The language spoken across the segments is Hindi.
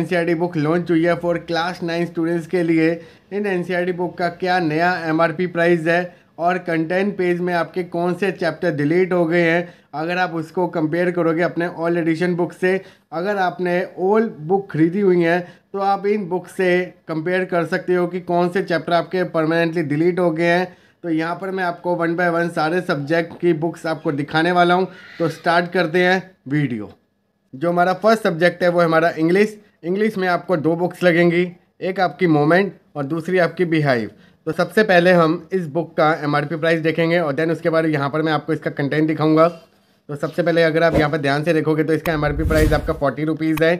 एन बुक लॉन्च हुई है फॉर क्लास नाइन स्टूडेंट्स के लिए इन एन बुक का क्या नया एम प्राइस है और कंटेंट पेज में आपके कौन से चैप्टर डिलीट हो गए हैं अगर आप उसको कंपेयर करोगे अपने ऑल एडिशन बुक से अगर आपने ओल बुक खरीदी हुई है तो आप इन बुक से कंपेयर कर सकते हो कि कौन से चैप्टर आपके परमानेंटली डिलीट हो गए हैं तो यहाँ पर मैं आपको वन बाय वन सारे सब्जेक्ट की बुक्स आपको दिखाने वाला हूँ तो स्टार्ट करते हैं वीडियो जो हमारा फर्स्ट सब्जेक्ट है वो हमारा इंग्लिश इंग्लिश में आपको दो बुक्स लगेंगी एक आपकी मोमेंट और दूसरी आपकी बिहाइव तो सबसे पहले हम इस बुक का एम प्राइस देखेंगे और देन उसके बाद यहाँ पर मैं आपको इसका कंटेंट दिखाऊंगा तो सबसे पहले अगर आप यहाँ पर ध्यान से देखोगे तो इसका एम प्राइस आपका फोर्टी रुपीज़ है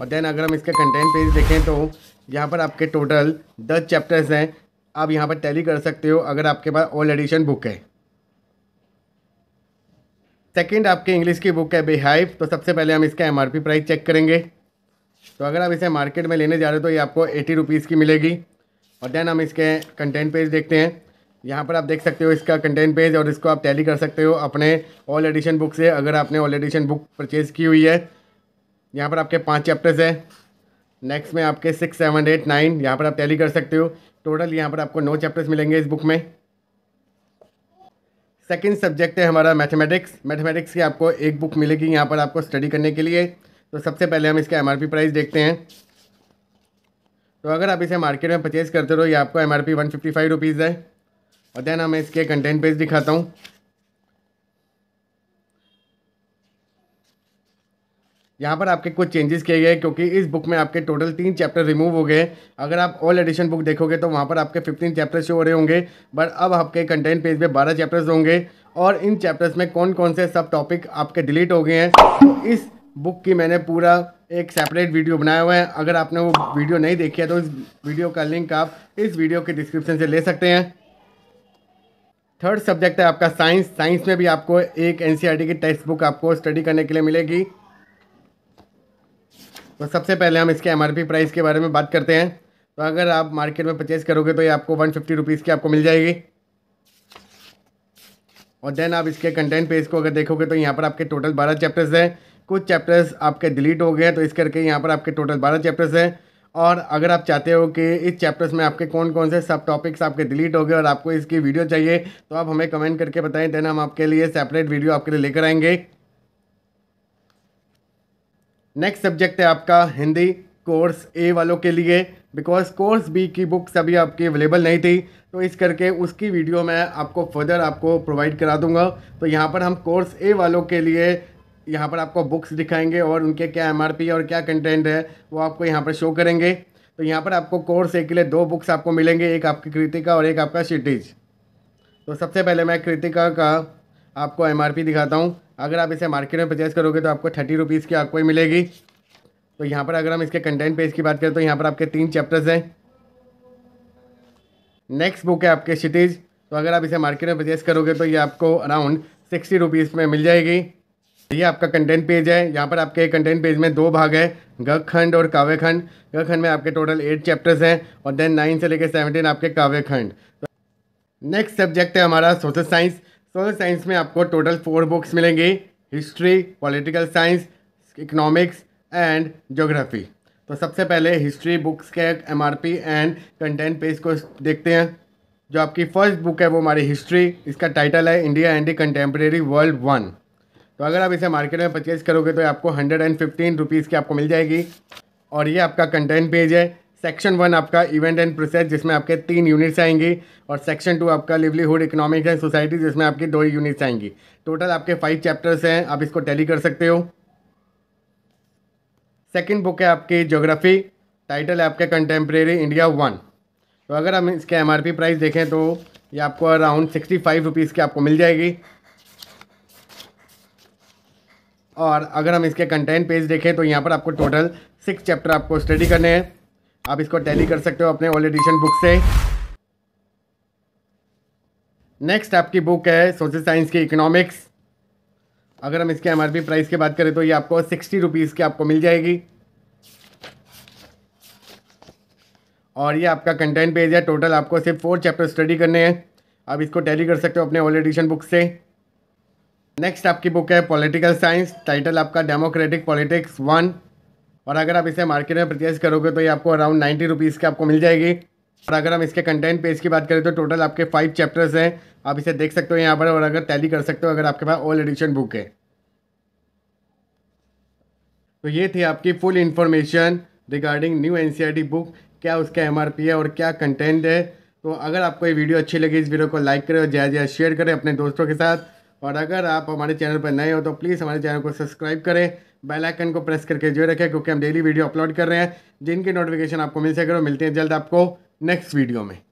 और देन अगर हम इसका कंटेंट पेज देखें तो यहाँ पर आपके टोटल दस चैप्टर्स हैं आप यहाँ पर टैली कर सकते हो अगर आपके पास ऑल एडिशन बुक है सेकेंड आपके इंग्लिश की बुक है बिहाइव तो सबसे पहले हम इसका एम प्राइस चेक करेंगे तो अगर आप इसे मार्केट में लेने जा रहे हो तो ये आपको एटी रुपीज़ की मिलेगी और देन हम इसके कंटेंट पेज देखते हैं यहाँ पर आप देख सकते हो इसका कंटेंट पेज और इसको आप टैली कर सकते हो अपने ऑल एडिशन बुक से अगर आपने ऑल एडिशन बुक परचेज़ की हुई है यहाँ पर आपके पाँच चैप्टर्स है नेक्स्ट में आपके सिक्स सेवन एट नाइन यहाँ पर आप टैली कर सकते हो टोटल यहाँ पर आपको नौ चैप्टर्स मिलेंगे इस बुक में सेकेंड सब्जेक्ट है हमारा मैथमेटिक्स मैथमेटिक्स की आपको एक बुक मिलेगी यहाँ पर आपको स्टडी करने के लिए तो सबसे पहले हम इसका एम प्राइस देखते हैं तो अगर आप इसे मार्केट में परचेज़ करते रहो ये आपको M R P one fifty five rupees है और देन हमें इसके कंटेंट पेज दिखाता हूँ यहाँ पर आपके कुछ चेंजेस किए गए क्योंकि इस बुक में आपके टोटल तीन चैप्टर रिमूव हो गए अगर आप ऑल एडिशन बुक देखोगे तो वहाँ पर आपके फिफ्टीन चैप्टर्स शो हो रहे होंगे बट अब आपके कंटेंट पेज पे बारह चैप्टर्स होंगे और इन चैप्टर्स में कौन कौन से सब टॉपिक आपके डिलीट हो गए हैं तो इस बुक की मैंने पूरा एक सेपरेट वीडियो बनाया हुआ है अगर आपने वो वीडियो नहीं देखी है तो इस वीडियो का लिंक आप इस वीडियो के डिस्क्रिप्शन से ले सकते हैं थर्ड सब्जेक्ट है आपका साइंस साइंस में भी आपको एक एन e की टेक्स्ट बुक आपको स्टडी करने के लिए मिलेगी तो सबसे पहले हम इसके एम प्राइस के बारे में बात करते हैं तो अगर आप मार्केट में परचेज़ करोगे तो ये आपको वन फिफ्टी रुपीज़ की आपको मिल जाएगी और देन आप इसके कंटेंट पेज को अगर देखोगे तो यहाँ पर आपके टोटल बारह चैप्टर्स हैं कुछ चैप्टर्स आपके डिलीट हो गए हैं तो इस करके यहाँ पर आपके टोटल बारह चैप्टर्स हैं और अगर आप चाहते हो कि इस चैप्टर्स में आपके कौन कौन से सब टॉपिक्स आपके डिलीट हो गए और आपको इसकी वीडियो चाहिए तो आप हमें कमेंट करके बताएं देन हम आपके लिए सेपरेट वीडियो आपके लिए लेकर आएंगे नेक्स्ट सब्जेक्ट है आपका हिंदी कोर्स ए वालों के लिए बिकॉज कोर्स बी की बुक्स अभी आपकी अवेलेबल नहीं थी तो इस करके उसकी वीडियो मैं आपको फर्दर आपको प्रोवाइड करा दूंगा तो यहाँ पर हम कोर्स ए वालों के लिए यहाँ पर आपको बुक्स दिखाएंगे और उनके क्या एम और क्या कंटेंट है वो आपको यहाँ पर शो करेंगे तो यहाँ पर आपको कोर्स एक के लिए दो बुक्स आपको मिलेंगे एक आपकी कृतिका और एक आपका सिटीज तो सबसे पहले मैं कृतिका का आपको एम दिखाता हूँ अगर आप इसे मार्केट में परचेज़ करोगे तो आपको थर्टी रुपीज़ की आपको ही मिलेगी तो यहाँ पर अगर हम इसके कंटेंट पेज की बात करें तो यहाँ पर आपके तीन चैप्टर्स हैं नेक्स्ट बुक है आपके सिटीज़ तो अगर आप इसे मार्केट में परचेज़ करोगे तो ये आपको अराउंड सिक्सटी रुपीज़ में मिल जाएगी ये आपका कंटेंट पेज है यहाँ पर आपके कंटेंट पेज में दो भाग है गखंड और काव्यखंड गखंड में आपके टोटल एट चैप्टर्स हैं और देन नाइन से लेकर सेवनटीन आपके काव्यखंड नेक्स्ट सब्जेक्ट है हमारा सोशल साइंस सोशल साइंस में आपको टोटल फोर बुक्स मिलेंगी history political science economics and geography तो सबसे पहले हिस्ट्री बुक्स के एम एंड कंटेंट पेज को देखते हैं जो आपकी फर्स्ट बुक है वो हमारी हिस्ट्री इसका टाइटल है India and the contemporary world one तो अगर आप इसे मार्केट में परचेज़ करोगे तो आपको हंड्रेड एंड फिफ्टीन रुपीज़ की आपको मिल जाएगी और ये आपका कंटेंट पेज है सेक्शन वन आपका इवेंट एंड प्रोसेस जिसमें आपके तीन यूनिट्स आएंगी और सेक्शन टू आपका लिवलीहुड इकोनॉमिक्स एंड सोसाइटी जिसमें आपकी दो यूनिट्स आएंगी टोटल आपके फाइव चैप्टर्स हैं आप इसको टैली कर सकते हो सेकेंड बुक है आपकी जोग्राफी टाइटल है आपके कंटेम्प्रेरी इंडिया वन तो अगर हम इसके एम प्राइस देखें तो ये आपको अराउंड सिक्सटी फाइव रुपीज़ की आपको मिल जाएगी और अगर हम इसके कंटेंट पेज देखें तो यहाँ पर आपको टोटल सिक्स चैप्टर आपको स्टडी करने हैं आप इसको टैली कर सकते हो अपने ऑल एडिशन बुक से नेक्स्ट आपकी बुक है सोशल साइंस की इकोनॉमिक्स अगर हम इसके एम प्राइस की बात करें तो ये आपको सिक्सटी रुपीज़ की आपको मिल जाएगी और ये आपका कंटेंट पेज है टोटल आपको सिर्फ फोर चैप्टर स्टडी करने हैं आप इसको टैली कर सकते हो अपने ऑल एडिशन बुक से नेक्स्ट आपकी बुक है पॉलिटिकल साइंस टाइटल आपका डेमोक्रेटिक पॉलिटिक्स वन और अगर आप इसे मार्केट में परचेज करोगे तो ये आपको अराउंड नाइन्टी रुपीज़ की आपको मिल जाएगी और अगर हम इसके कंटेंट पेज की बात करें तो टोटल आपके फाइव चैप्टर्स हैं आप इसे देख सकते हो यहाँ पर और अगर टैली कर सकते हो अगर आपके पास ऑल एडिशन बुक है तो ये थी आपकी full information regarding new N book क्या उसका एम है और क्या कंटेंट है तो अगर आपको ये वीडियो अच्छी लगी इस वीडियो को लाइक करें और ज़्यादा ज़्यादा शेयर करें अपने दोस्तों के साथ और अगर आप हमारे चैनल पर नए हो तो प्लीज़ हमारे चैनल को सब्सक्राइब करें बेल आइकन को प्रेस करके जो रखें क्योंकि हम डेली वीडियो अपलोड कर रहे हैं जिनकी नोटिफिकेशन आपको मिल सके और मिलते हैं जल्द आपको नेक्स्ट वीडियो में